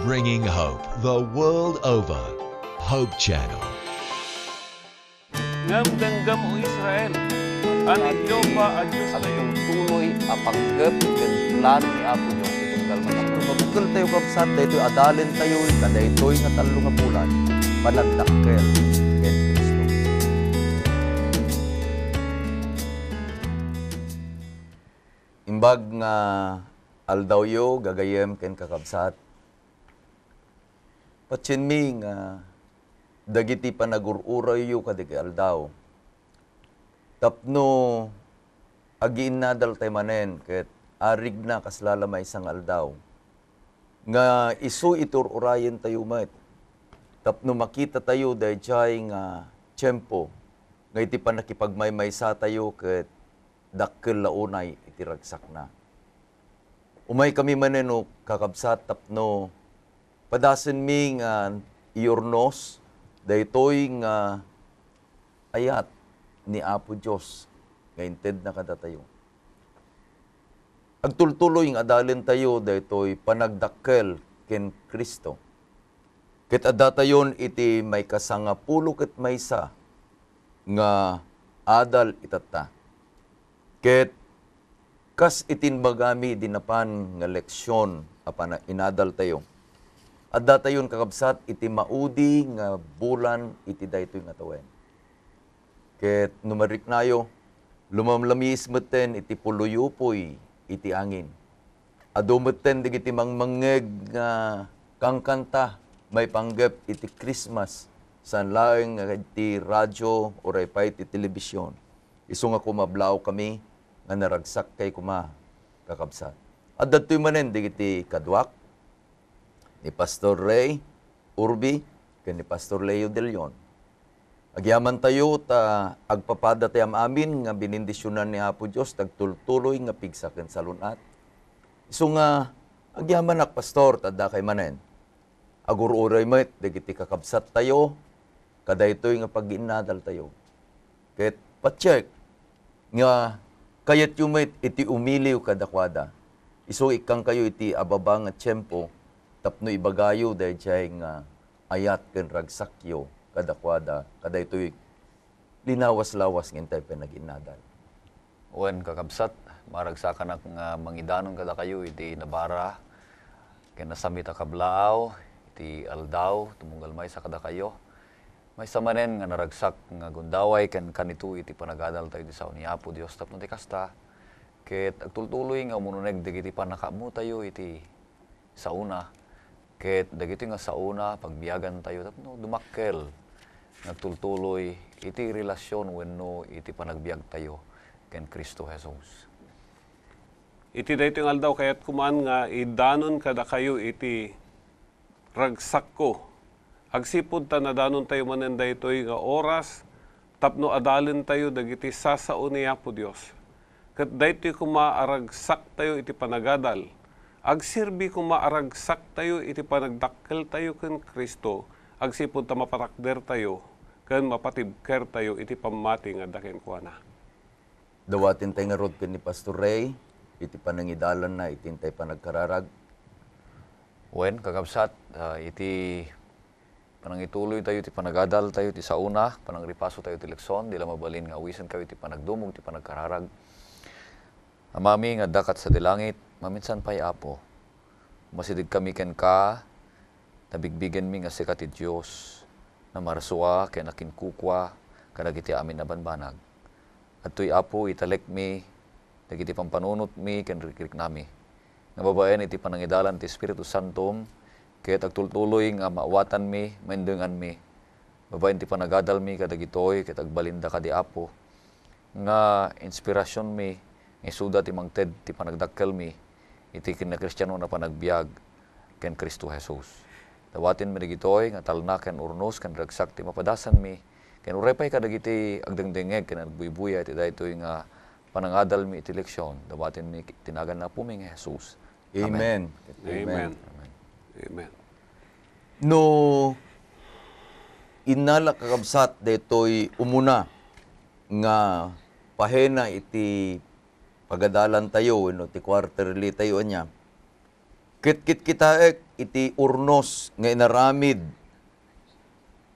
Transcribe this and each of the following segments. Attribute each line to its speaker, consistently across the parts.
Speaker 1: bringing hope the world over. Hope Channel.
Speaker 2: Ngamdanggam o Israel, ang inyong
Speaker 3: maadyos na iyong tuloy apanggap ng plano ni Apo Diyos itong kalmatang. Kapagkal tayo kapsat, dito adalin tayo, kada ito'y nga talo nga bulan, panagdakkel, ken Kristo. Imbag nga aldawyo, gagayem ken kakabsat, Pacinming, uh, dagiti panagururay yu kadik aldaw. Tapno, agiin nadal tay manen, ket arig na kaslalama isang aldaw. Nga isu itururayan tayo met. Tapno makita tayo dahil nga tiyempo, nga iti panakipagmaymay sa tayo ket dakkel launay itiragsak na. Umay kami maneno kakabsat tapno padasin ming uh, iurnos daytoy nga ah, ayat ni Apo Dios nga inted na kadatayo. Agtultuloy nga adalin tayo daytoy panagdakkel ken Kristo. Ket adatayon iti may kasangapulo ket maysa nga adal itata. Ket kas itinbagami dinapan nga leksyon apan inadal tayo at datayon kakabsat, iti maudi nga bulan iti daytoy nga tawen. Ket numarik nayo, lumamlamis meten iti puluyupoy iti angin. Adumeten digiti mangmangeg nga kangkanta may panggep iti Christmas san laeng iti radyo o pa iti telebisyon. Iso nga kumablaw kami nga naragsak kay kuma kakabsat. At dato'y manen digiti kadwak, ni Pastor Ray Urbi ken ni Pastor Leo De Leon. Agyaman tayo ta agpapada tayam amin nga binindisyonan ni Apo Dios tagtultuloy nga pigsa sa lunat. So nga agyaman nak pastor tadda kay manen. Agururay met dagiti kakabsat tayo kadaytoy nga pag tayo. Ket pa nga kayat yung met iti umiliw kadakwada. Iso ikang kayo iti ababang nga tiyempo tapno ibagayo dahil siya nga ah, ayat ken ragsakyo kadakwada kada ito'y linawas-lawas ng tayo panaginadal.
Speaker 4: Wen kakabsat, maragsakan ak nga mangidanon kada kayo iti nabara, kinasamit akablaaw, iti aldaw, tumunggal may sa kada kayo. May samanen nga naragsak nga gundaway ken kanito iti panagadal tayo di ni Apo Dios tapno ti kasta. Ket agtultuloy nga umununeg digiti panakamu tayo iti sa una Ket, dagiti nga sa una, pagbiyagan tayo, tapno dumakkel, nagtultuloy, iti relasyon wenno iti panagbiag tayo ken
Speaker 2: Kristo Jesus. Iti dayto nga aldaw kayat kuman nga idanon kada kayo iti ragsak ko. Agsipod ta nadanon tayo manen daytoy nga oras tapno adalin tayo dagiti sasao niya po Dios. Ket daytoy kuma aragsak tayo iti panagadal Agsirbi kung maaragsak tayo, iti panagdakkel tayo ken Kristo, agsipod ta mapatakder tayo, ken mapatibker tayo, iti pamati nga daken kuana.
Speaker 3: Dawatin tayo nga road ni Pastor Ray, iti panangidalan na, itintay panagkararag.
Speaker 4: Wen, kakabsat, uh, ah, iti panangituloy tayo, iti panagadal tayo, iti sauna, panangripaso tayo, iti lekson, di mabalin nga awisan kayo, iti panagdumog, iti panagkararag. Amami nga dakat sa dilangit, maminsan pa'y apo. Masidig kami ken ka, nabigbigan mi nga sikat ti Diyos, na marasua ken akin kukwa, kanagiti amin na banbanag. At tuy apo italek mi, nagiti pampanunot mi, ken rikrik nami. Nga babaen iti panangidalan ti Espiritu Santom, kaya tagtultuloy nga maawatan mi, maindungan mi. Babaen ti panagadal mi, kadagitoy, kaya tagbalinda ka di apo. Nga inspirasyon mi, nga ti mangted, ti panagdakkel mi, iti kinakristyano na panagbiag ken Kristo Jesus. Dawatin mi dagitoy nga talna ken urnos ken ragsak ti mapadasan mi ken urepay kadagiti agdengdengeg ken agbuybuya iti daytoy nga panangadal mi iti leksyon. Dawatin mi tinagan na po mi nga Jesus. Amen. Amen. Amen.
Speaker 3: Amen. Amen. No inala kakabsat daytoy umuna nga pahena iti pagadalan tayo, no, ti quarterly tayo niya. Kit-kit kita ek, iti urnos nga inaramid,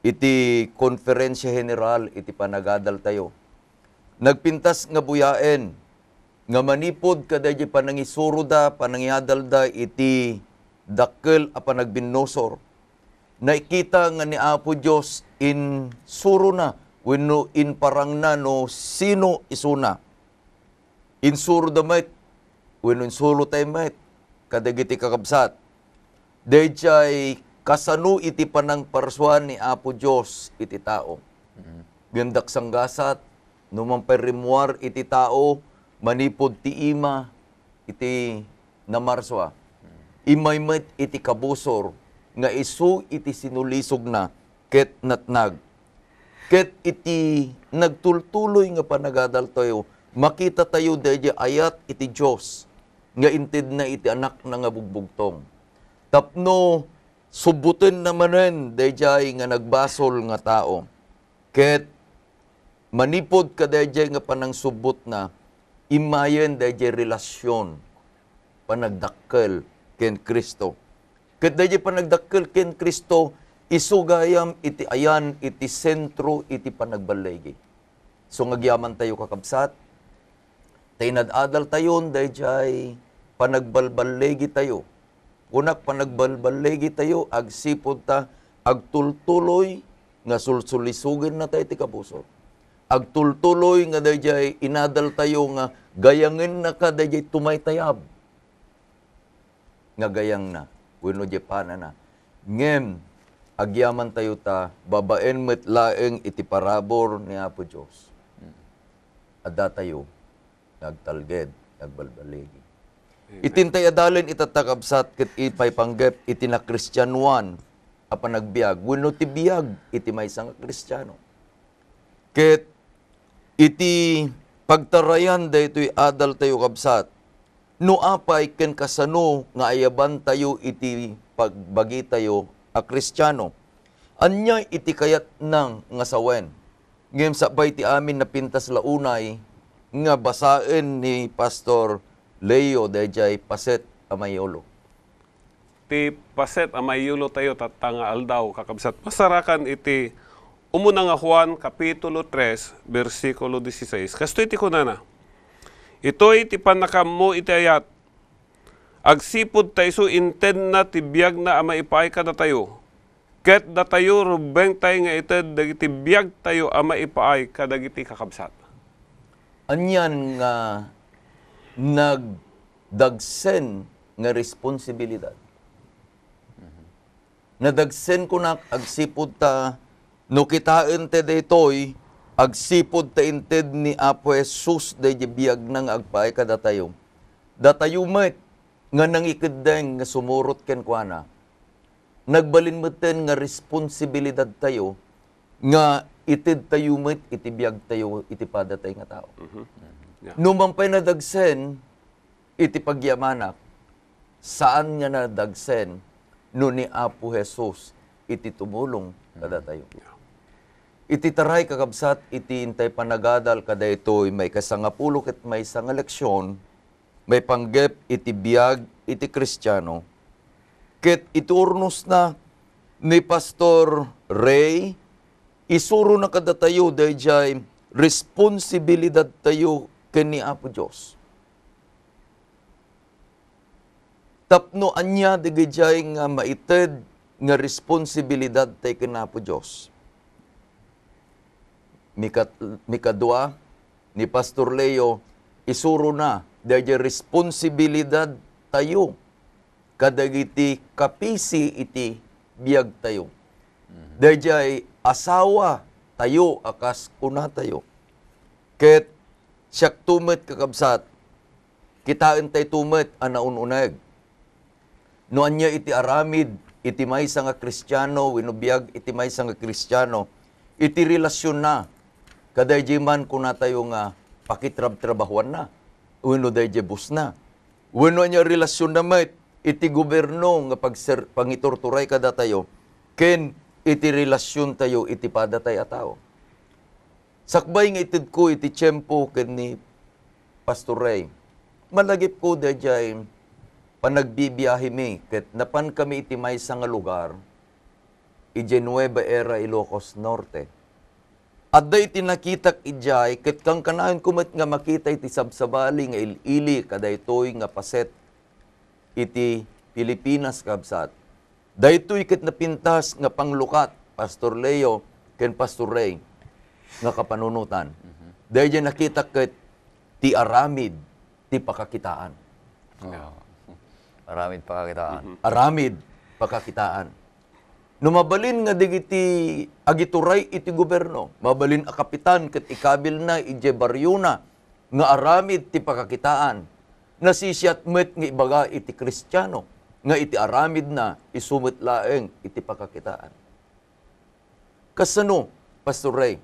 Speaker 3: iti konferensya general, iti panagadal tayo. Nagpintas nga buyaen, nga manipod kada di panangisuro da, panangyadal da, iti dakkel a panagbinnosor. Naikita nga ni Apo Diyos in suro na, wenno in parang na no sino isuna. Insuro damit, winunsuro tayo met, kadagiti kakabsat. Dejay kasano iti panang parsuan ni Apo Diyos iti tao. Gandak sanggasat, numan perimuar iti tao, manipod ti ima, iti namarswa. Imaymet iti kabusor, nga isu iti sinulisog na, ket natnag. Ket iti nagtultuloy nga panagadal tayo, makita tayo dahi ayat iti Diyos, nga intid na iti anak na nga bugbugtong. Tapno, subutin namanen dahi nga nagbasol nga tao. Ket, manipod ka dahi nga panang subot na, imayen dahi relasyon, panagdakkel ken Kristo. Ket dahi panagdakkel ken Kristo, isugayam iti ayan iti sentro iti panagbalegi. So ngagyaman tayo kakabsat, Tinadadal tayon, dayjay panagbalbalegi tayo. Unak panagbalbalegi tayo, agsipod ta, agtultuloy, nga sulsulisugan na tayo ti kapuso. Agtultuloy nga dayjay inadal tayo nga gayangin na ka dayjay tumaytayab. Nga gayang na, wino di pana na. Ngem, agyaman tayo ta, babaen met laeng iti parabor ni Apo Dios hmm. adda tayo, nagtalged, nagbalbaligi. Itintay adalin itatakabsat ket ipay panggep iti na Kristiyanuan apa nagbiag wenno ti biag iti maysa nga Kristiano. Ket iti pagtarayan daytoy adal tayo kabsat no apay ken kasano nga ayaban tayo iti pagbagi tayo a Kristiano. Anya iti kayat nang nga sawen. Ngem sabay ti amin napintas launay nga basaen ni Pastor Leo Dejay Paset Amayolo.
Speaker 2: Ti Paset Amayolo tayo tatanga aldaw kakabsat. Masarakan iti umuna nga Juan Kapitulo 3, versikulo 16. Kasto iti kunana. Ito iti panakam mo iti ayat. Agsipod tayo inten na tibiyag na amaipay ka na tayo. Ket da tayo rubeng tayo nga ited dagiti biyag tayo amaipay ka dagiti kakabsat
Speaker 3: anyan nga nagdagsen nga responsibilidad. Mm-hmm. Nadagsen ko na agsipod ta no kitaan te daytoy agsipod ta inted ni Apo Jesus day biyag nang agpaay kadatayo. met nga nangikideng nga sumurot ken kuana. Nagbalin meten nga responsibilidad tayo nga itid tayo met, itibiyag tayo, itipada tayo nga tao. Mm-hmm. Yeah. Numan pa'y nadagsen, itipagyamanak, saan nga na dagsen, no ni Apo Jesus, ititumulong mm-hmm. kada tayo. Iti taray kakabsat, iti intay panagadal kada ito'y may kasangapulo ket may eleksyon, may panggep, iti itibiyag, iti kristyano. Ket iturnos na ni Pastor Ray isuro na kada tayo dahil jay responsibilidad tayo kani Apo Dios Tapno anya digijay nga maited nga responsibilidad tay kana Apo Dios Mikat, mikadwa ni Pastor Leo isuro na dahil responsibilidad tayo kadagiti kapisi iti biyag tayo. Mm-hmm asawa tayo akas una tayo. Ket siyak tumet kakabsat. Kitaan tay tumet anaununag. Noan niya iti aramid, iti may nga kristyano, winubiyag iti may nga kristyano, iti relasyon na. Kaday man kuna tayo nga pakitrab-trabahuan na. Wino day bus na. Wino niya relasyon na met, iti gobyerno nga pag pangitorturay kada tayo. Ken iti relasyon tayo iti padatay ataw. Sakbay nga itid ko iti tiyempo ken ni Pastor Ray. Malagip ko dayjay panagbibiyahe mi ket napan kami iti may nga lugar iti Nueva Era Ilocos Norte. Adda iti nakitak ijay ket kang kanayon kumet nga makita iti sabsabali nga ilili kadaytoy nga paset iti Pilipinas kabsat Daytoy ket pintas nga panglukat, Pastor Leo ken Pastor Ray nga kapanunutan. Mm-hmm. Dahil nakita ket ti aramid ti pakakitaan. Oh. Aramid pakakitaan. Mm-hmm. Aramid pakakitaan. Numabalin nga digiti agituray iti gobyerno. Mabalin a kapitan ket ikabil na ije baryo nga aramid ti pakakitaan. Nasisiat met nga ibaga iti Kristiyano nga iti aramid na isumit laeng iti pakakitaan. Kasano, Pastor Ray,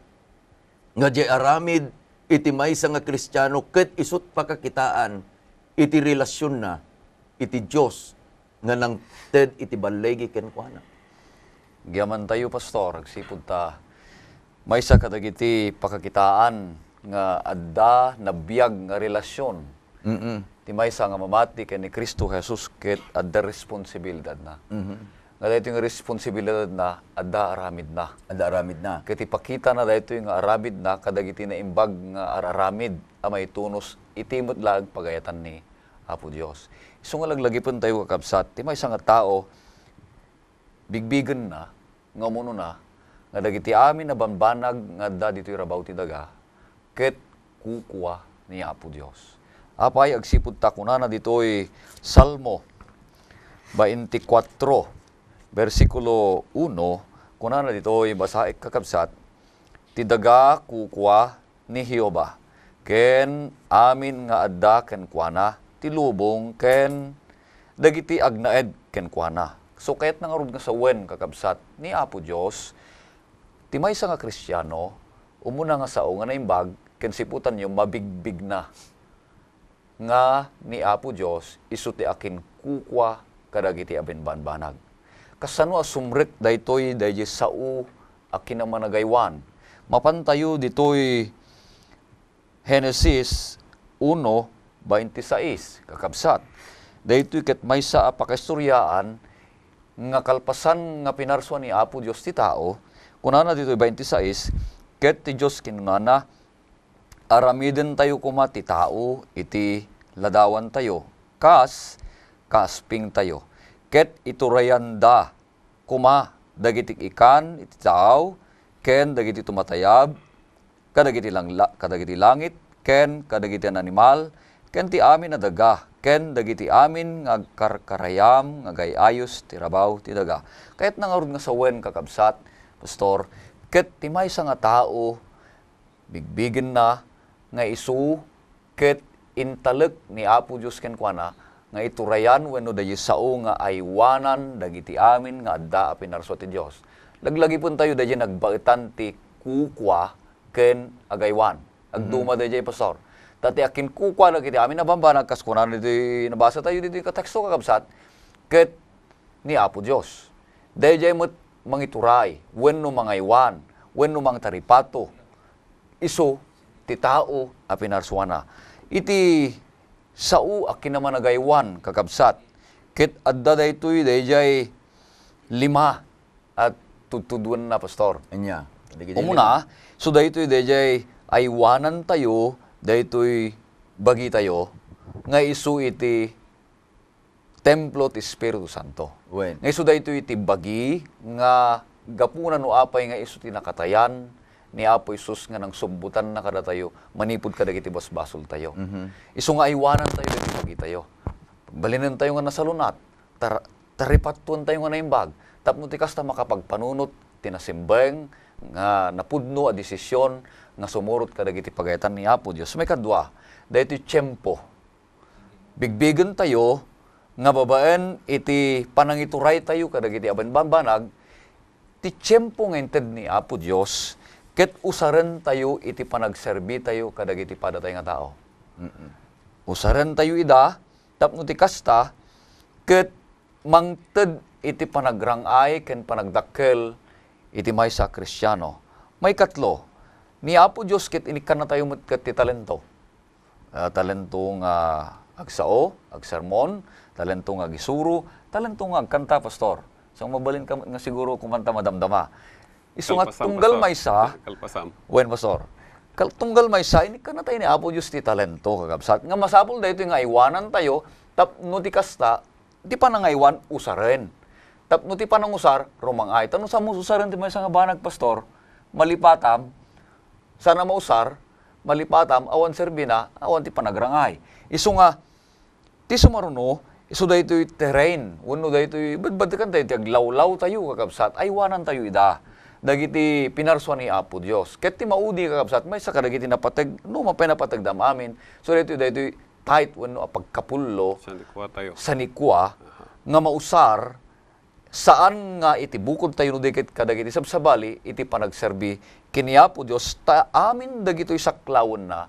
Speaker 3: nga di aramid iti may nga kristyano ket isut pakakitaan iti relasyon na iti Dios nga nang ted iti balegi ken kuana. Giaman tayo pastor, agsipud ta
Speaker 4: maysa kadagiti pakakitaan nga adda nabiyag nga relasyon. Mm-mm timay sa nga mamati kay ni Kristo Jesus ket adda responsibilidad na. Mm-hmm. Nga dahito yung responsibilidad na adda aramid na. Adda aramid na. Ket ipakita na dahito yung aramid na kadagiti na imbag nga araramid amay tunos itimot lag pagayatan ni Apo Dios. So laglagi pun tayo kakabsat, ti sa nga tao, bigbigen na, nga muno na, nga dagiti amin na banbanag nga adda ditoy rabaw ti daga, ket kukuwa ni Apo Dios. Apay agsipud ta kunana ditoy Salmo 24 bersikulo 1 kunana ditoy basaik kakabsat tidaga kukwa ni Hioba ken amin nga adda ken kuana ti lubong ken dagiti agnaed ken kuana so kayat kahit nangarod nga sa wen kakabsat ni Apo Dios ti maysa nga Kristiyano umuna nga sao nga naimbag ken siputan yung mabigbig na nga ni Apo Dios isuti akin kukwa kadagiti aben banbanag. Kasano asumrek daytoy dayje sao akin naman nagaywan. Mapantayo ditoy Genesis 1:26 kakabsat. Daytoy ket maysa apakastoryaan nga kalpasan nga pinarsuan ni Apo Dios ti tao kunana ditoy 26 ket ti Dios kinungana aramiden tayo kuma ti tao, iti ladawan tayo. Kas, kasping tayo. Ket iturayan da, kuma, dagiti ikan, iti tao, ken dagiti tumatayab, kadagiti, lang, kadagiti langit, ken kadagiti animal, ken ti amin na daga, ken dagiti amin nga karkarayam, nga gayayos, ti rabaw, ti daga. kayat nangarud nga sawen kakabsat, pastor, ket ti maysa nga tao, bigbigin na, nga isu ket intalek ni Apo Diyos ken kuana nga iturayan wenno dayi sao nga aywanan dagiti amin nga adda a pinarso ti Dios. Laglagi pun tayo dayi nagbaitan ti kukwa ken agaywan. Agduma mm-hmm. dayi pastor. Tati akin kukwa dagiti amin na bamba nagkaskunan dito nabasa tayo dito kateksto kakabsat ket ni Apo Diyos. Dayi dayi met mangituray wenno mangaywan wenno mangtaripato iso ti tao a pinarsuana. Iti sao a kinamanagaywan kakabsat. Kit adda daytoy dayjay lima at tutuduan na pastor. Anya. Umuna, so daytoy dayjay aywanan tayo, daytoy bagi tayo nga isu iti templo ti Espiritu Santo. When? Nga iso da ito iti bagi, nga gapunan no apay nga isu ti nakatayan, ni Apo Isus nga nang sumbutan na kada tayo, manipod ka dagiti basbasol tayo. Mm-hmm. Iso nga iwanan tayo dagiti pagi tayo. Balinan tayo nga nasa lunat, tar taripatuan tayo nga na imbag, tapno ti kasta makapagpanunot, tinasimbeng, nga napudno a desisyon, nga sumurot ka dagiti pagayatan ni Apo Dios. May kadwa, dahito tiyempo. Bigbigan tayo, nga babaen iti panangituray tayo kadag iti aban ti tiyempo nga inted ni Apo Dios, Ket usaren tayo iti panagserbi tayo kadag iti pada nga tao. Mm-mm. Usaran tayo ida, tapno ti kasta, ket mangted iti panagrangay ken panagdakkel iti may sa kristyano. May katlo, ni Apo Diyos kit inikan na tayo kat ti talento. Uh, ah, talentong uh, agsao, agsermon, talento nga talentong agisuro, talentong agkanta, pastor. So mabalin ka nga siguro kumanta madamdama. Isungat kalpasam, tunggal pasam. maysa. Kalpasam. Wen pasor. Kal tunggal maysa ini kana tayo ni apo Dios ti talento kagabsat. Nga masapol dayto nga iwanan tayo tapno ti kasta di pa nangaiwan usaren. Tapno ti panang usar rumang ay tanong sa mo usaren ti maysa nga banag pastor malipatam sana mausar malipatam awan serbina awan ti panagrangay. Isu nga ti sumaruno iso daytoy terrain. Uno daytoy bad bad kan tayo ti aglawlaw tayo kagabsat aywanan tayo ida dagiti pinarsuan ni Apo Dios. Ket ti maudi kakabsat may sa kadagiti napateg no mapay dam amin. So dito dito tight wenno a pagkapullo sa nikwa tayo. Sa nikwa uh -huh. nga mausar saan nga iti bukod tayo no dikit kadagiti sabsabali iti panagserbi kini Apo Dios ta amin dagitoy saklawon na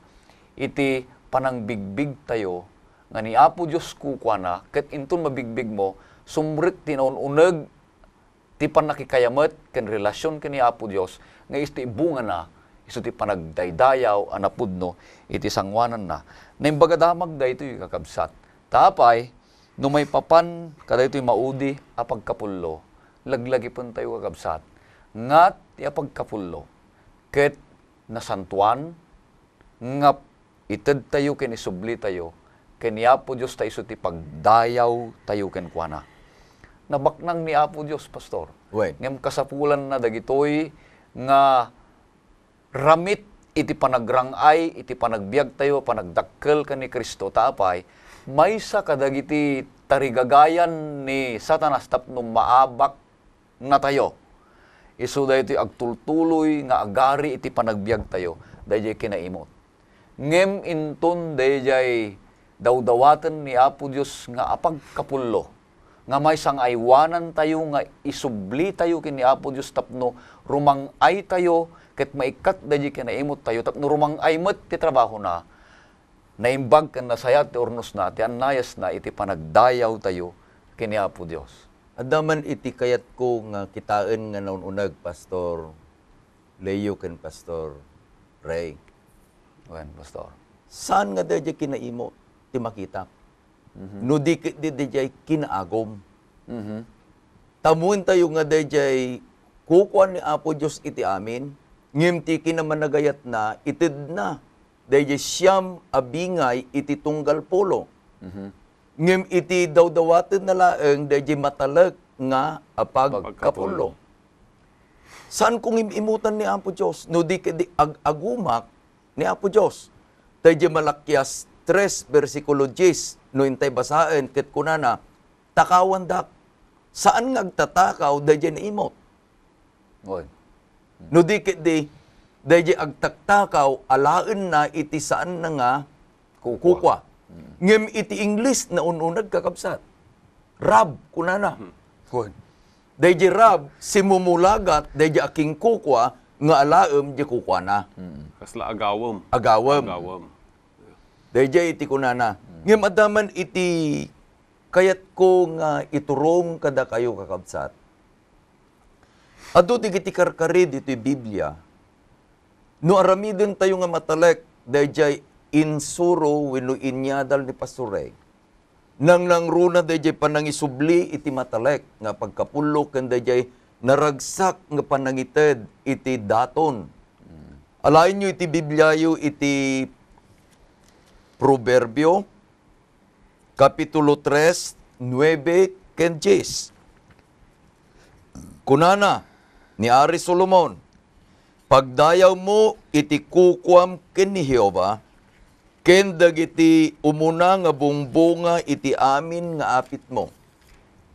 Speaker 4: iti panangbigbig tayo nga ni Apo Dios kukwana ket inton mabigbig mo sumrik tinununeg Ti panakikayamat ken relasyon kini Apo Dios nga isti bunga na isu ti panagdaydayaw anapod no iti sangwanan na. Na imbagadamag da yung kakabsat. Tapay, no may papan kadaytoy maudi a pagkapullo laglagi pun tayo kakabsat. Ngat pagkapullo ket nasantuan, ngap ited tayo ken isubli tayo, ken yapo Diyos tayo ti pagdayaw tayo ken kuana nabaknang ni Apo Dios pastor. Right. Ngem kasapulan na dagitoy nga ramit iti panagrangay, iti panagbiag tayo, panagdakkel ka ni Kristo tapay, may sa kadagiti tarigagayan ni Satanas tapno maabak na tayo. Iso da iti agtultuloy nga agari iti panagbiag tayo, dayjay kinaimot. Ngem inton dayjay dawdawatan ni Apo Dios nga apagkapullo nga may sang sangaywanan tayo nga isubli tayo kini Apo Dios tapno rumang ay tayo ket maikat dayi kinaimot tayo tapno ay met ti trabaho na naimbag
Speaker 3: ken nasayat ti ornos na ti annayas na iti panagdayaw tayo kini Apo Dios Adaman iti kayat ko nga kitaen nga naununag pastor Leo ken pastor Ray. Wen pastor. Saan nga dayi kinaimot ti makita? Mm-hmm. No di, di, di, di kinaagom. mm mm-hmm. Tamuin tayo nga di, di kukuan ni Apo Dios iti amin. Ngimti kinamanagayat na, itid na. Dahil siyam abingay iti tunggal polo. mm mm-hmm. Ngim iti dawdawaten na laeng dahil matalek nga apag kapulo. Saan kung imimutan ni Apo Diyos? No di, di ag agumak ni Apo Diyos. Dahil malakyas 3 versikulo 10 no intay basaen ket kunana takawan dak saan ngagtatakaw dayjay imot Oy. No di ket di dayjay agtaktakaw alaen na iti saan na nga kukwa. Hmm. Ngem iti English na ununag kakabsat. Rab kunana. Hmm. Good. Dayjay rab simumulagat dayjay aking kukwa nga alaem di kukwa na. Hmm. Kasla agawem. Agawem. Agawem. Dayjay iti kunana. Hmm. Nga madaman iti kayat ko nga ah, iturong kada kayo kakabsat. Adu ti iti karkarid iti Biblia. No aramiden tayo nga matalek dayjay insuro wenno inyadal ni pasureg. Nang nangruna dayjay panangisubli iti matalek nga pagkapulo ken dayjay naragsak nga panangited iti daton. Alain nyo iti Bibliayo iti Proverbio Kapitulo 3, 9, ken 10. Kunana ni Ari Solomon, pagdayaw mo iti kukwam ken ni Jehova, ken dagiti umuna nga bungbunga iti amin nga apit mo.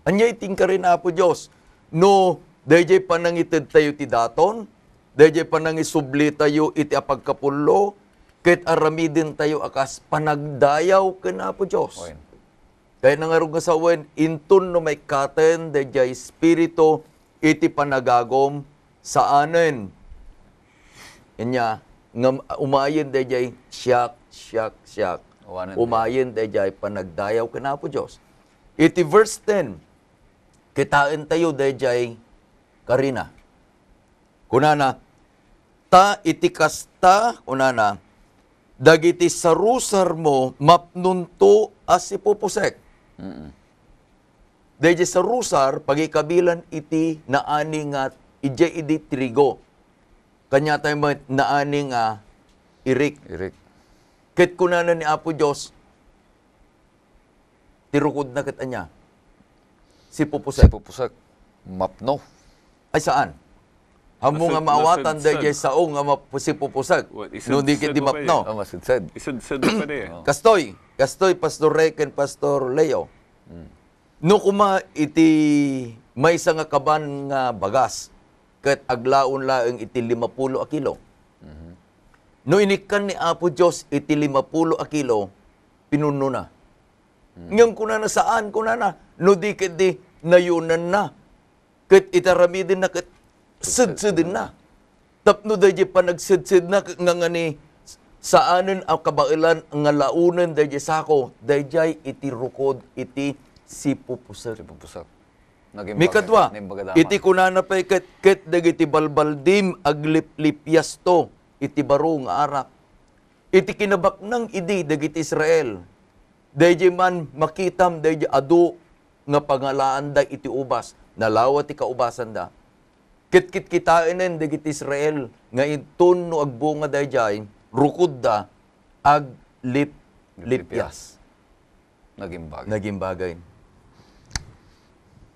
Speaker 3: Anya iting karin apo Dios no dayjay panangited tayo ti daton, dayjay panangisubli tayo iti apagkapulo, ket aramidin tayo akas panagdayaw ken apo Dios. Okay. Kaya nangarog nga sa intun no may katen, de jay spirito, iti panagagom sa anen. Inya, nga umayin dayjay siyak, siyak, siyak. Umayin jay, panagdayaw kanapo Dios. Iti verse 10, kitain tayo de jay, karina. Kunana, ta itikasta, kunana, dagiti sarusar mo mapnunto as Mm-mm. Dahil sa rusar, pagikabilan iti naani nga ije idi trigo. Kanya tayo naaning a irik. Irik. Kit kunanan ni Apo Diyos, tirukod na kit anya. Si Pupusak. Si Pupusak. Mapno. Ay saan? Hamo nga maawatan dahil sa o nga mapusipupusak. Nundi kit di mapno. Oh, ah, masudsad. Isudsad pa niya. Kastoy. Kastoy, Pastor Rick, and Pastor Leo. Mm. No kuma iti may nga kaban nga bagas ket aglaon laeng iti 50 a No mm-hmm. inikan ni Apo Dios iti 50 a kilo pinunno na. mm kuna na kunana saan kunana no di ket di nayunan na ket itarami din na ket sidsidin na. Tapno da di pa nagsidsid na nga nga ni sa anin ang kabailan nga launen dayjay sako dayjay iti rukod iti sipupusat sipupusat Mikadwa, iti kunana pa ket ket dagiti balbaldim agliplipyas to iti baro nga arak. Iti kinabak nang idi dagiti Israel. Dayjay man makitam dayjay adu nga pangalaan da iti ubas. Nalawat ti kaubasan da. Kitkit kitain dagiti Israel nga inton no agbunga dayjay rukudda ag lip lipyas. Naging bagay. Naging bagay.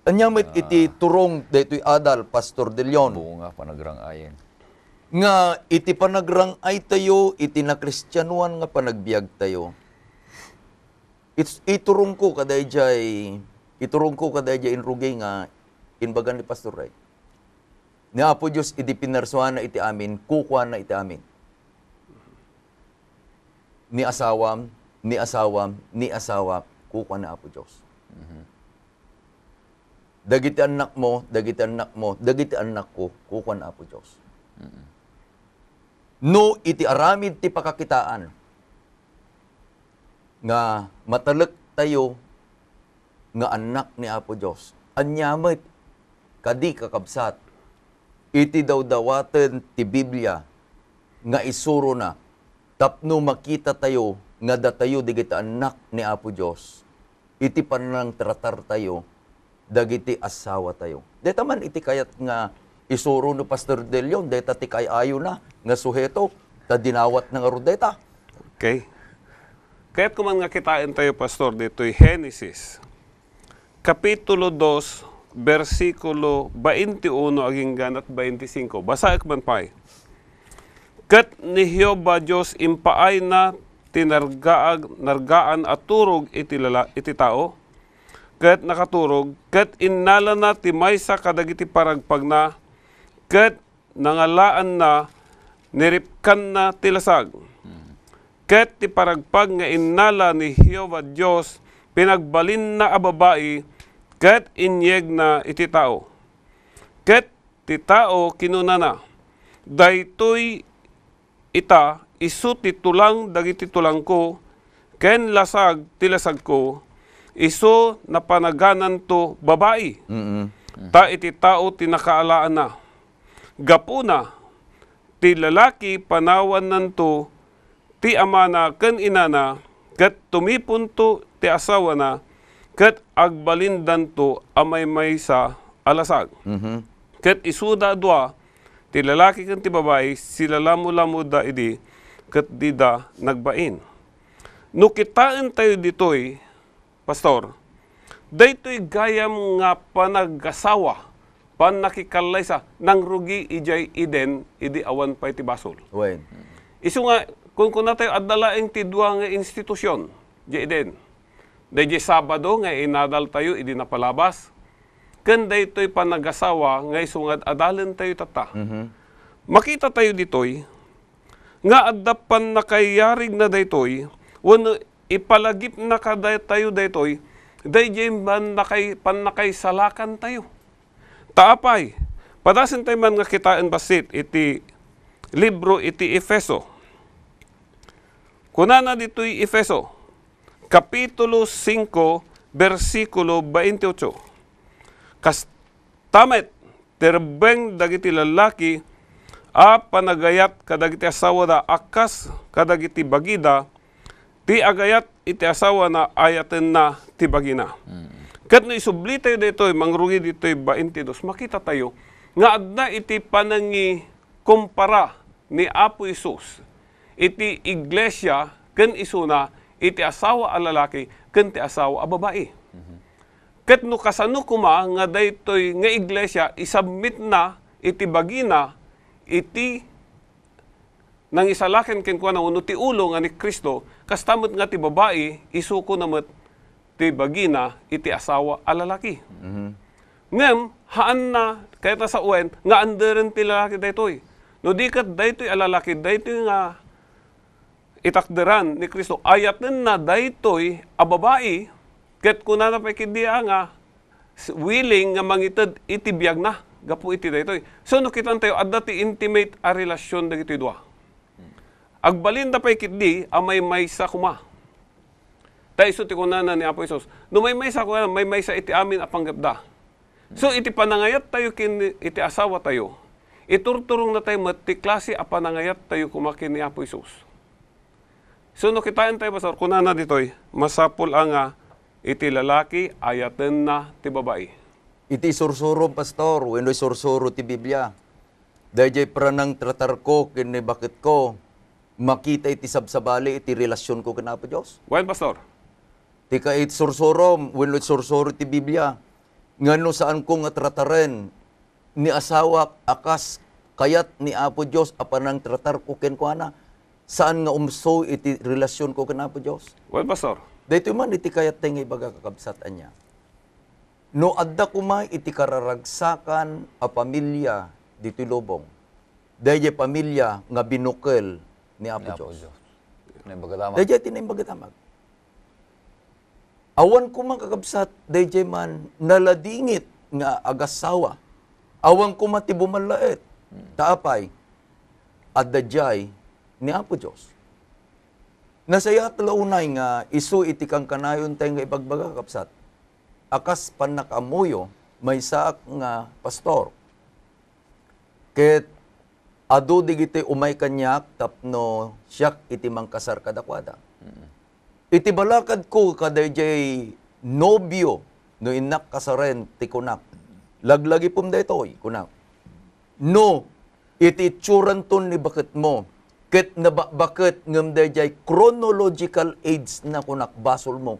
Speaker 3: Anyang met iti ah. turong daytoy adal Pastor De Leon. Buo nga panagrang ayen. Nga iti panagrang ay tayo iti na Kristiyanuan nga panagbiag tayo. It's iturong ko kaday jay iturong ko kaday jay inrugay nga inbagan ni Pastor Ray. Nga Apo Diyos, idi pinarsuan iti amin, kukuha na iti amin ni asawa, ni asawa, ni asawa, kukuha na apo Diyos. Mm-hmm. Dagiti anak mo, dagiti anak mo, dagiti anak ko, kukuha na apo Diyos. Mm-hmm. No, iti aramid ti pakakitaan nga matalek tayo nga anak ni Apo Diyos. Anyamit, kadi kakabsat, iti daw dawaten ti Biblia nga isuro na Tapno makita tayo, nga datayo digiti anak ni Apo Dios iti panang tratar tayo, dagiti asawa tayo. Deta man iti kayat nga isuro no Pastor Delion Leon, deta ti kay ayo na, nga suheto, ta dinawat nga rudeta. Okay. Kaya't kuman
Speaker 2: nga kitain tayo, Pastor, dito'y Genesis. Kapitulo 2, versikulo 21 aging ganat 25. Basaik man pa'y. Ket ni Jehova Dios impaay na tinargaag nargaan at turog iti lala, iti tao ket nakaturog ket innala na ti maysa kadagiti paragpagna ket nangalaan na niripkan na tilasag ket ti paragpag nga innala ni Jehova Dios pinagbalin na a ket inyeg na iti tao ket ti tao kinunana daytoy ita isu titulang dagiti tulangko ken lasag tilasag ko iso napanaganan to babae. Mm-hmm. Ta iti tao tinakaalaan na. Gapuna, ti lalaki panawan nanto, ti amana ken inana, ket tumipon to ti asawa na, ket agbalindan to amay maysa alasag. Mm-hmm. Kat isuda dua, ti lalaki kan ti babae, sila lamu-lamu da idi, kat di da nagbain. No tayo ditoy, pastor, daytoy gayam nga panagasawa, panakikalay sa nang rugi ijay iden idi awan pay ti basol. Wen. Isu nga kung kuna tayo adalaing ti duwa nga institusyon, di iden. Dayjay Sabado nga inadal tayo idi napalabas, Kanda ito'y panagasawa, ngay sungad adalen tayo tata. Mm-hmm. Makita tayo dito'y, nga adapan na kayarig na daytoy, wano ipalagip na ka tayo daytoy, day man nakay kay panakay salakan tayo. Taapay, padasin tayo man nga kitaan basit iti libro iti Efeso. Kunana dito'y Efeso, Kapitulo 5, versikulo 28. Kas tamet terbeng dagiti lalaki a panagayat kadagiti asawa da akas kadagiti bagida ti agayat iti asawa na ayaten na ti bagina. Mm. Kat no isubli tayo dito, mangrugi dito baintidos, makita tayo nga adna iti panangi kumpara ni Apo Isus iti iglesia ken isuna iti asawa a lalaki ken ti asawa a babae. Ket no kasano kuma nga daytoy nga iglesia isubmit na iti bagina iti nang isalaken ken kuan uno ti ulo nga ni Kristo kastamot nga ti babae isuko namet ti bagina iti asawa a lalaki. Mm-hmm. Ngem haan na kayta sa uwen nga anderen ti lalaki daytoy. No di kat daytoy a lalaki daytoy nga itakderan ni Kristo ayat na daytoy a babae Ket kuna na pa kidia nga willing nga mangitad itibiyag na gapu iti daytoy. So no kita tayo adda ti intimate a relasyon dagiti dua. Agbalin da pay kitdi may maysa kuma. Ta isu ti kunana ni Apo Isos. No may maysa kuna may may sa iti amin a panggapda. So iti panangayat tayo kin iti asawa tayo. Iturturong na tayo mati klase a panangayat tayo kumakin ni Apo Isos. So no kitaan tayo basar kunana ditoy masapul ang iti lalaki ayaten na ti babae.
Speaker 3: Iti sursuro, Pastor, wenoy sursuro ti Biblia. Dayjay pranang tratar ko, kini bakit ko, makita iti sabsabali, iti relasyon ko Apo Dios. Wen Pastor. Ti ka iti sursuro, weno sursuro ti Biblia. Ngano saan ko nga trataren, ni asawa akas kayat ni Apo Diyos apanang tratar ko ken ko ana saan nga umso iti relasyon ko Apo Dios. Wen Pastor, Dahito man iti kayat tingi ibaga kakabsatan niya. No adda kumay iti kararagsakan a pamilya dito'y lubong. Dahil pamilya nga binukel ni Apo Diyos. Dahil iti naimbagatamag. Awan kumang kakabsat, dahil man naladingit nga agasawa. Awan kumati bumalait. Hmm. Taapay, adda jay ni Apo Diyos. Nasaya at launay nga isu iti kang kanayon tayong ipagbaga kapsat. Akas panakamuyo may saak nga pastor. Ket adu digiti umay kanyak tapno siyak iti mangkasar kadakwada. Iti balakad ko kaday jay nobyo no inak kasaren ti kunak. Laglagi pum daytoy kunak. No iti itsuran ton ni bakit mo Ket nga ba, bakit ngem jay chronological age na kunak basol mo.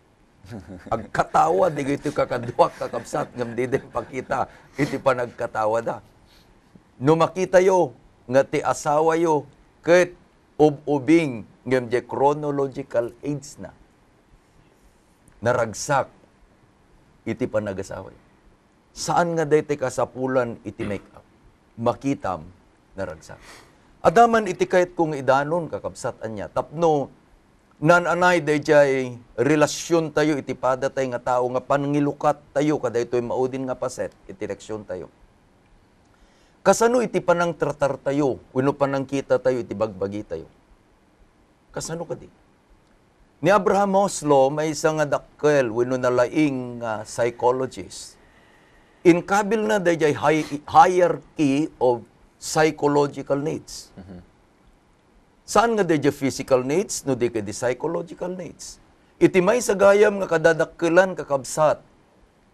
Speaker 3: Agkatawa di ito kakaduwa kakabsat ngem di pakita iti pa nagkatawa da. No makita yo nga ti asawa yo ket ububing ngem jay chronological age na. Naragsak iti pa nagasawa yo. Saan nga dayte kasapulan iti make up? Makitam naragsak. Adaman iti itikayat kong idanon kakabsat anya. Tapno, nananay dayjay relasyon tayo itipada tay nga tao nga panangilukat tayo kada ito'y maudin nga paset itireksyon tayo kasano iti panang tratar tayo wino panang kita tayo iti bagbagi tayo kasano kadi ni Abraham Oslo, may isang nga dakkel wino nalaing uh, psychologist inkabil na dayjay hierarchy of psychological needs. Mm-hmm. Saan nga dadya physical needs, no di ka psychological needs. Iti may sa gayam nga kadadakilan kakabsat.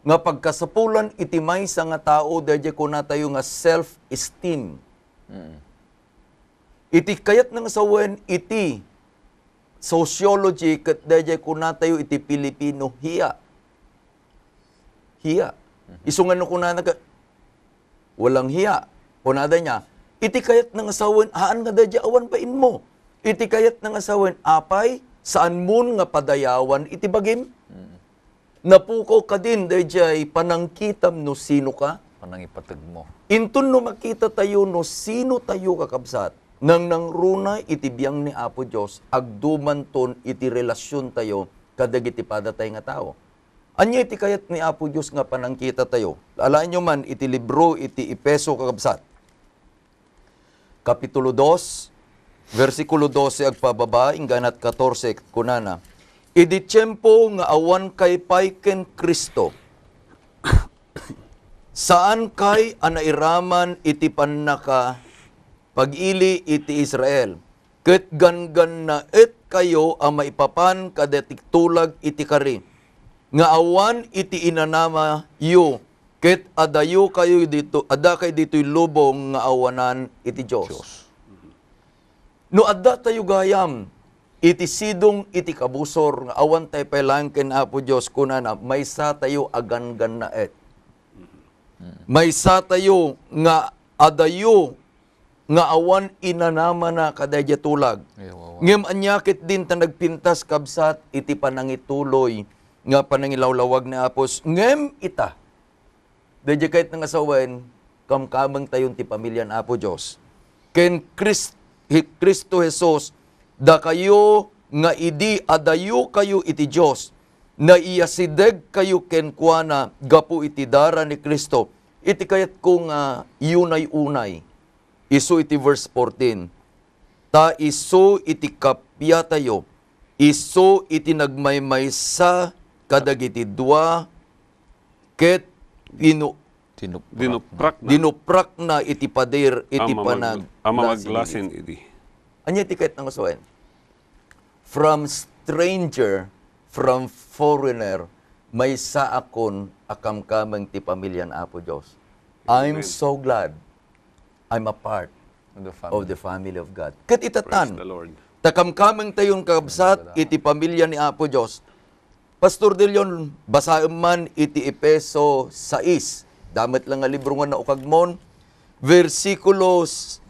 Speaker 3: Nga pagkasapulan iti may sa nga tao dadya ko na tayo nga self-esteem. Mm-hmm. Iti kayat nang sawen iti sociology kat dadya ko na tayo iti Pilipino hiya. Hiya. Mm-hmm. Isungan ko na walang hiya Punada niya, iti kayat ng asawan, haan nga dadya awan pain mo. Iti kayat ng asawan, apay, saan mun nga padayawan iti bagim? Mm. Napuko ka din, dayjay, panangkitam no sino ka? Panangipatag mo. Intun no makita tayo no sino tayo kakabsat. Nang nangruna iti biyang ni Apo Diyos, agduman ton iti relasyon tayo, kadagiti iti padatay nga tao. Anya iti kayat ni Apo Diyos nga panangkita tayo. Alaan nyo man iti libro, iti ipeso kakabsat. Kapitulo 2, versikulo 12 agpababa, inganat 14 kunana. Idi tiyempo nga awan kay paiken Kristo. Saan kay anairaman iti pannaka pagili iti Israel? Ket ganggan na et kayo ang maipapan kadetik tulag iti kari. Nga awan iti inanama yu Ket adayo kayo dito, ada kay dito'y lubong nga awanan iti Diyos. Diyos. Mm-hmm. No adda tayo gayam, iti sidong iti kabusor, nga awan tayo pailangkin apo Diyos, kunan na, may sa tayo agangan na et. Mm-hmm. May sa tayo nga adayo nga awan inanama na kadayja tulag. Ngem anyakit din ta nagpintas kabsat iti panangituloy nga panangilawlawag na apos ngem ita Dadya kahit ng asawan, kamkamang tayon ti pamilyan Apo Diyos. Ken Christ, Kristo Jesus, da kayo nga idi adayo kayo iti Diyos, na iyasideg kayo kenkwana gapu iti dara ni Kristo. Iti kayat kong uh, iunay-unay. Iso iti verse 14. Ta iso iti kapya tayo. Iso iti nagmaymaysa kadag iti dua ket dinu dinuprak, dinuprak na. Dinuprak na iti pader iti ama panag. Ama maglasin idi. Anya tiket nang kasuwen? From stranger, from foreigner, may sa akon akamkamang ti pamilyan Apo Dios I'm so glad I'm a part the family. of the family of God. Kat itatan, takamkamang tayong kabsat iti pamilya ni Apo Diyos Pastor De Leon, basahin man iti Epeso 6, damit lang nga libro nga naukagmon, versikulos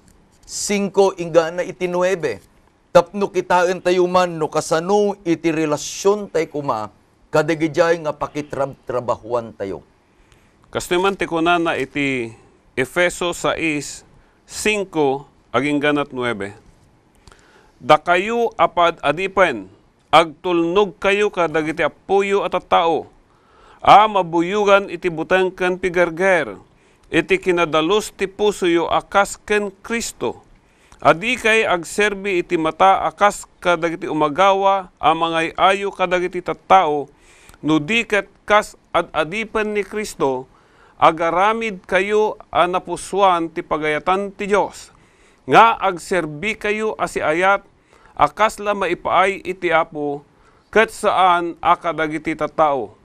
Speaker 3: 5 inga na iti 9. Tapno kitaan tayo man no kasano iti relasyon tayo kuma, kadigijay nga pakitrab-trabahuan tayo.
Speaker 2: Kasto man ti kunana iti Efeso 6, 5, aging ganat 9. Da kayo apad adipen, agtulnog kayo kadagiti apuyo at tao. A ah, mabuyugan iti butang kan pigarger, iti kinadalos ti puso yo akas ken Kristo. Adi kay agserbi iti mata akas kadagiti umagawa, a mga ayo kadagiti tattao, no dikat kas ad adipan ni Kristo, agaramid kayo anapuswan ti pagayatan ti Dios. Nga agserbi kayo asi ayat akasla maipaay iti apo ket saan akadagiti tattao.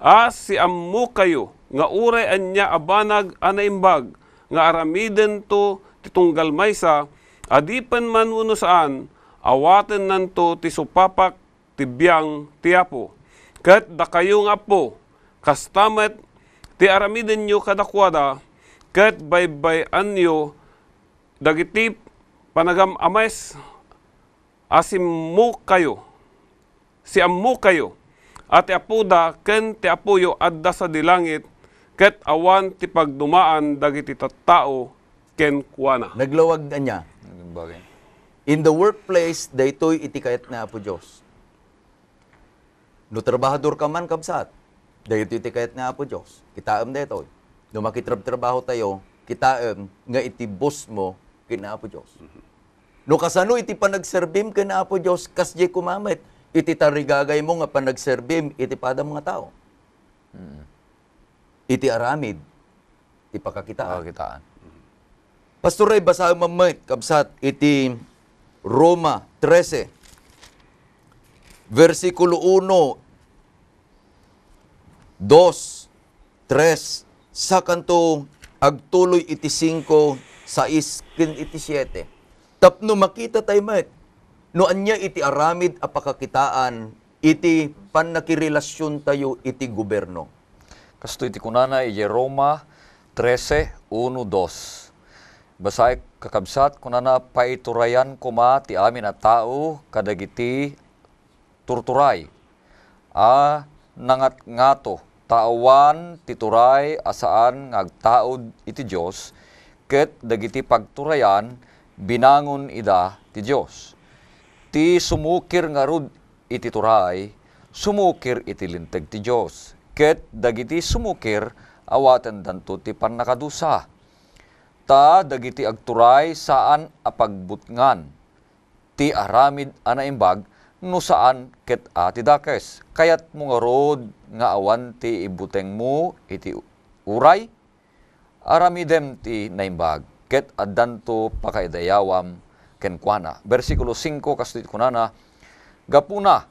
Speaker 2: As si ammo kayo nga uray anya abanag anaimbag nga aramiden to titunggal maysa adipan man uno saan awaten nanto ti supapak ti biyang ti apo. Ket dakayo nga apo kastamet ti aramiden nyo kadakwada ket baybay anyo dagiti panagam ames asimmo kayo, si siammo kayo, at apuda ken ti apuyo adda sa dilangit ket awan ti pagdumaan dagiti tattao ken kuana. Naglawag na niya.
Speaker 3: In the workplace, daytoy iti kayat na Apo Dios. No trabahador ka man kabsat, daytoy iti kayat na Apo Dios. Kitaem daytoy. No makitrab-trabaho tayo, kitaem nga iti boss mo kina Apo Dios. Mm-hmm. No kasano iti panagserbim ka na Apo Diyos, kasje kumamit. Iti tarigagay mo nga panagserbim, iti pada mga tao. Mm. Iti aramid, iti pakakitaan. Pakakitaan. Hmm. Pastor Ray, basahin mamit, kabsat, iti Roma 13, versikulo 1, 2, 3, sa kanto agtuloy iti 5, 6, iti 7. Tapno makita tayo met. No anya iti aramid apakakitaan, iti panakirelasyon tayo iti gobyerno.
Speaker 4: Kasto iti kunana iti Roma 13:1-2. Basay kakabsat kunana paiturayan kuma ti amin a tao kadagiti turturay. A nangat ngato taawan tituray asaan ngagtaod iti Dios ket dagiti pagturayan binangon ida ti Dios. Ti sumukir nga rud iti turay, sumukir iti linteg ti Dios. Ket dagiti sumukir awaten danto ti pannakadusa. Ta dagiti agturay saan apagbutngan ti aramid ana imbag no saan ket ati dakes. Kayat mo nga rod nga awan ti ibuteng mo iti uray aramidem ti naimbag ket addanto pakaidayawam kenkwana. Versikulo 5 kastit kunana, Gapuna,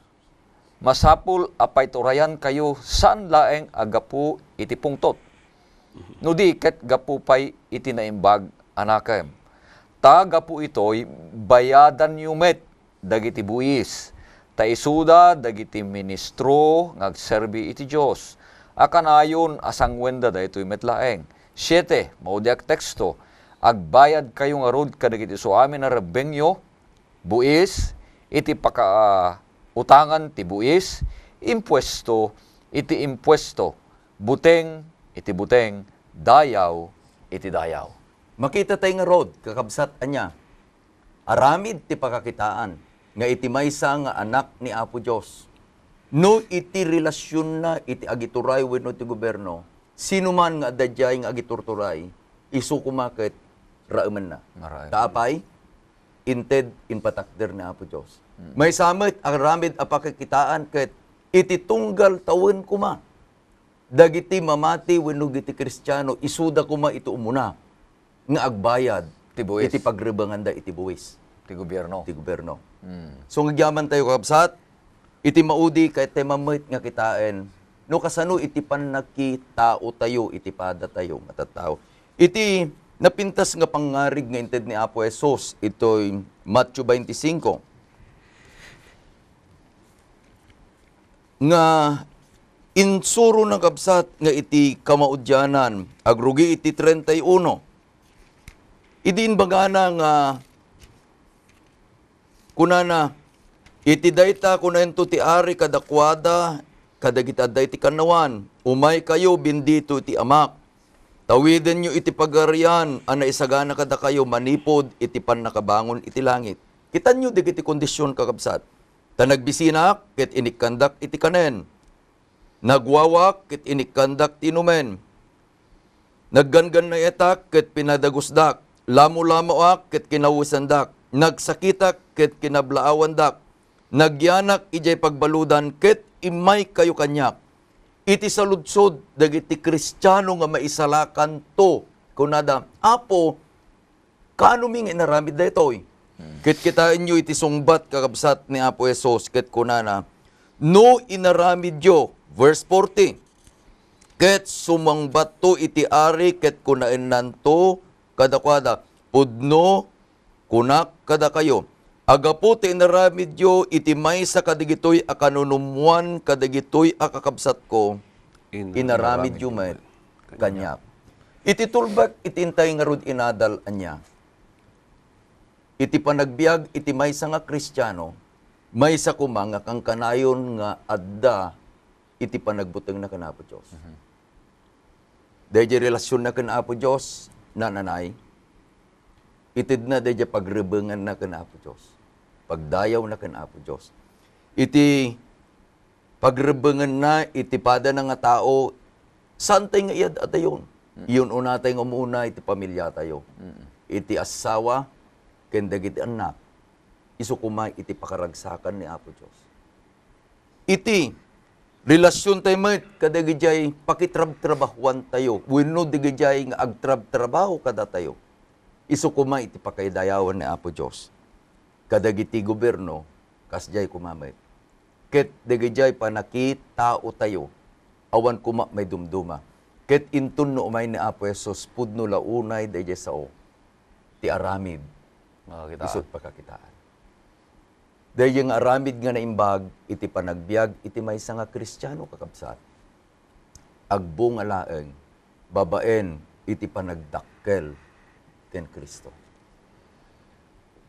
Speaker 4: masapul apay turayan kayo saan laeng agapu iti pungtot. Nudi ket gapu pay iti naimbag anakem. Ta gapu itoy bayadan yumet dagiti buis. Ta isuda dagiti ministro ngagserbi iti Dios. Akan ayon asang wenda da ito'y metlaeng. Siyete, maudiak teksto, agbayad kayo nga road kadagiti so amin na rebengyo, buis, iti paka uh, utangan ti buis, impuesto, iti impuesto, buteng, iti buteng,
Speaker 3: dayaw, iti dayaw. Makita tayo nga road, kakabsat anya, aramid ti pakakitaan, nga iti maysa nga anak ni Apo Dios no iti relasyon na iti agituray wenno ti gobyerno, sino man nga adayay nga agiturturay, isu kumakit raaman na. Maray. Taapay, inted in patakder ni Apo Diyos. Hmm. May samit ang ramid apakakitaan kahit ititunggal tawin kuma. Dagiti mamati wenno giti Kristiyano isuda kuma ito umuna nga agbayad tibuis. iti pagribangan da iti buwis. Ti gobyerno. Ti gobyerno. Hmm. So ngagyaman tayo kakabsat iti maudi kay temamit nga kitain no kasano iti panakitao tayo iti pada tayo matatao. Iti Napintas nga pangarig nga inted ni Apo Esos, ito'y Matthew 25. Nga insuro ng kabsat nga iti kamaudyanan, agrugi iti 31. Idiin bagana nga kunana iti dayta kunento ti ari kadakwada kadagitadday ti kanawan, umay kayo bindito ti amak Tawidin nyo iti pagarian, ana isagana kada kayo, manipod, iti pan nakabangon, iti langit. Kitan nyo dik iti kondisyon kakabsat. Tanagbisinak, kit inikandak iti kanen. Nagwawak, kit inikandak tinumen. Naggangan na etak, kit pinadagusdak. Lamu-lamuak, kit kinawisandak. Nagsakitak, kit kinablaawandak. Nagyanak, ijay pagbaludan, kit imay kayo kanyak Iti saludsod dagiti Kristiyano nga maisalakan to kunada apo kaano ming inaramid daytoy. Hmm. Ket kita inyo iti sungbat kakabsat ni Apo Jesus ket kunana no inaramid yo verse 40. Ket sumangbat to iti ari ket kunain nanto kadakwada pudno kunak kada kayo Agaputi na ramidyo, itimay sa kadigitoy a kanunumuan, kadigitoy a ko, inaramidyo met, kanya. Ititulbak, itintay nga rod inadal anya. Iti panagbiag, iti may sa nga kristyano, may sa kumanga kang kanayon nga adda, iti panagbutang na kanapo Diyos. Uh-huh. Mhm. Dahil relasyon na kanapo Diyos, nananay, itid na dahil pagrebengan na kanapo Diyos pagdayaw na kan Apo Diyos. Iti pagrebengan na, iti pada nga tao, santay nga iyad at ayon. Mm. Iyon una tayong umuna, iti pamilya tayo. Mm. Iti asawa, kendag iti anak. Isukumay iti pakaragsakan ni Apo Diyos. Iti relasyon tayo met, kadagijay pakitrab-trabahuan tayo. Wino digijay nga agtrab-trabaho kada tayo. Isukumay iti pakaidayawan ni Apo Diyos kadagiti gobyerno kasjay kumamay. Ket degejay panakit tao tayo awan kuma may dumduma. Ket intun no umay ni Apo Jesus pudno launay dayjay sao ti aramid. makakita Isot pagkakitaan. dayeng aramid nga naimbag iti panagbiag, iti maysa nga kristiyano kakabsat. Agbong alaeng, babaen, iti panagdakkel, ten Kristo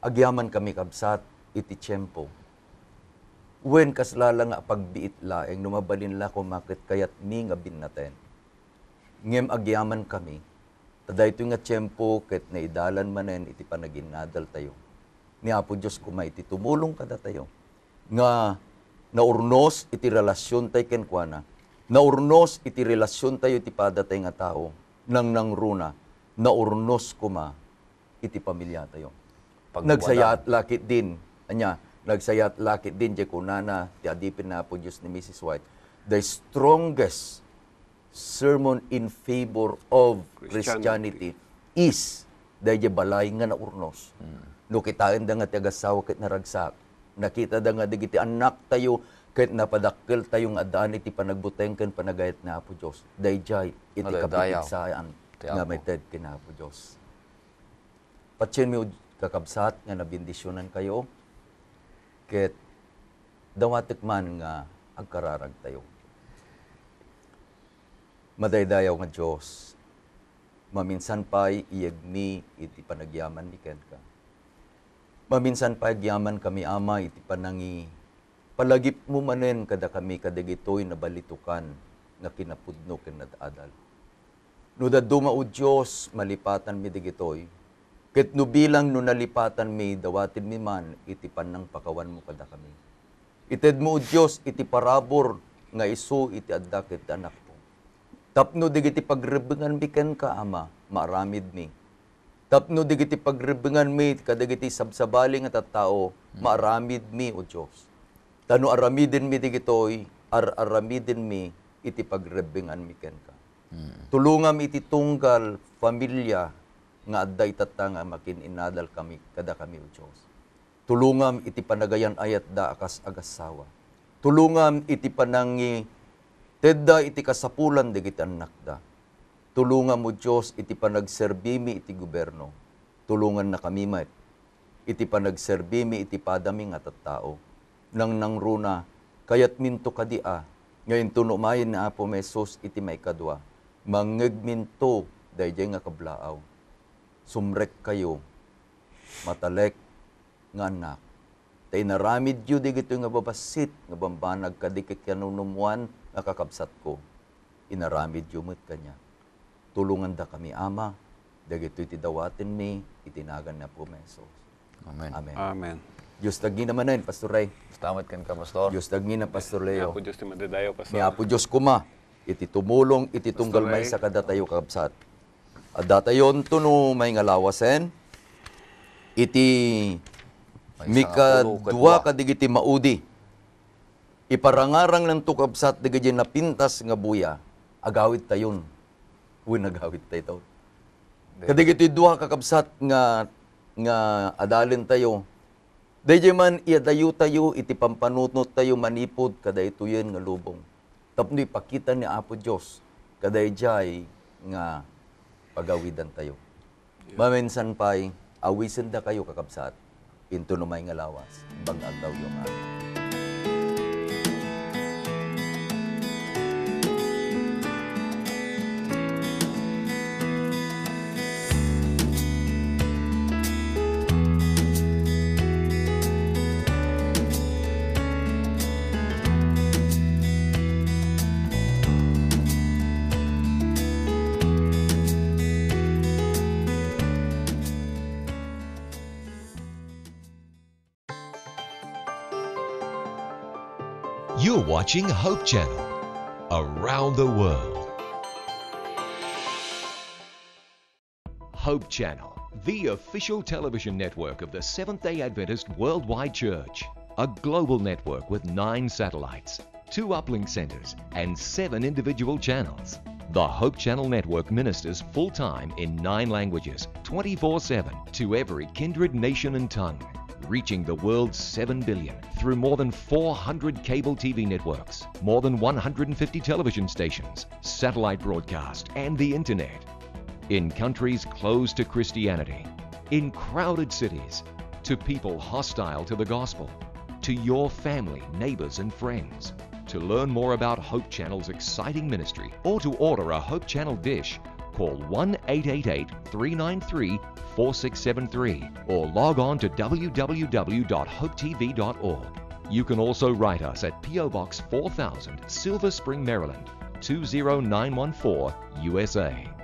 Speaker 3: agyaman kami kabsat iti tiyempo. Wen kaslala nga pagbiit laeng numabalin la kumakit kayat mi nga binnaten. Ngem agyaman kami, taday nga tiyempo ket naidalan manen iti panaginadal tayo. Ni Apo Diyos kumay iti tumulong kada tayo nga naurnos iti relasyon tay kenkwana, naurnos iti relasyon tayo iti padatay nga tao, nang nangruna, naurnos kuma iti pamilya tayo. Pag Nagsayat lakit din. Anya, nagsayat lakit din di kunana ti adipin na po Diyos ni Mrs. White. The strongest sermon in favor of Christianity, Christianity is dahil balay nga na urnos. Mm. No kitain da nga ti agasawa ket naragsak. Nakita da nga digiti anak tayo ket napadakkel tayong adaan iti panagbuteng ken panagayat na Apo Dios. Dayjay iti kapitigsaan nga meted kinapo Dios. Patsin mi kakabsat nga nabindisyonan kayo ket dawatek man nga agkararag tayo. Madaydayaw nga Diyos, maminsan pa'y iagni iti panagyaman ni ken ka. Maminsan pa'y giyaman kami ama iti panangi palagip mo manen kada kami kadagitoy na balitukan nga kinapudno ken nadadal. No daduma o Dios malipatan mi digitoy Ket nubilang nunalipatan nalipatan mi dawatin mi man iti pannang pakawan mo kada kami. Ited mo Dios iti parabor nga isu iti adda ket anak mo. Tapno digiti pagrebengan mi ken ka ama maramid mi. Tapno digiti pagrebengan mi kadagiti sabsabali nga tattao maramid mi o Dios. Tano aramidin mi digitoy ar aramidin mi iti pagrebengan mi ken ka. Mm. Tulungam iti tunggal, pamilya, nga adday tatta nga makin kami kada kami o Diyos. Tulungam iti panagayan ayat da akas agasawa. Tulungam iti panangi tedda iti kasapulan digit anak da. Tulungan mo Diyos iti panagserbimi iti gobyerno. Tulungan na kami mat. Iti panagserbimi iti padami nga tattao. Nang nangruna, kayat minto kadia. Ngayon tunumayin na Apo Mesos iti may kadwa. Mangegminto, dayjay nga kablaaw sumrek kayo, matalek nga anak. Tay naramid yu di gito nga babasit, nga bambanag kadikit kanunumuan, nakakabsat ko. Inaramid yu mo't kanya. Tulungan da kami, Ama, dagito itidawatin mi, itinagan na po mesos. Amen. Amen. Amen. Diyos tagni naman nun, Pastor Ray. Salamat kan ka, Pastor. Diyos tagni na, Pastor Leo. Ni
Speaker 2: Apo Diyos ti madadayo, Pastor.
Speaker 3: Ni Apo Diyos kuma, iti tumulong, iti tunggal may sa kadatayo kabsat datayon tuno may ngalawasen iti mika dua kadigiti maudi iparangarang ng tukabsat na pintas nga buya agawit tayon uy nagawit tayo kadigiti dua kakabsat nga nga adalin tayo Dayjay man iadayo tayo, iti pampanutnot tayo, manipod, kada ito yan nga lubong. Tapno ipakita ni Apo Diyos, kada nga pagawidan tayo. Yeah. Maminsan pa'y awisin da kayo kakabsat, into numay nga lawas, bang daw yung amin.
Speaker 1: watching Hope Channel around the world. Hope Channel, the official television network of the Seventh day Adventist Worldwide Church, a global network with nine satellites, two uplink centers, and seven individual channels. The Hope Channel Network ministers full time in nine languages, 24 7 to every kindred nation and tongue reaching the world's 7 billion through more than 400 cable TV networks, more than 150 television stations, satellite broadcast, and the internet. In countries closed to Christianity, in crowded cities, to people hostile to the gospel, to your family, neighbors, and friends. To learn more about Hope Channel's exciting ministry or to order a Hope Channel dish, call 1 888 393 4673 or log on to www.hopetv.org. You can also write us at P.O. Box 4000, Silver Spring, Maryland 20914, USA.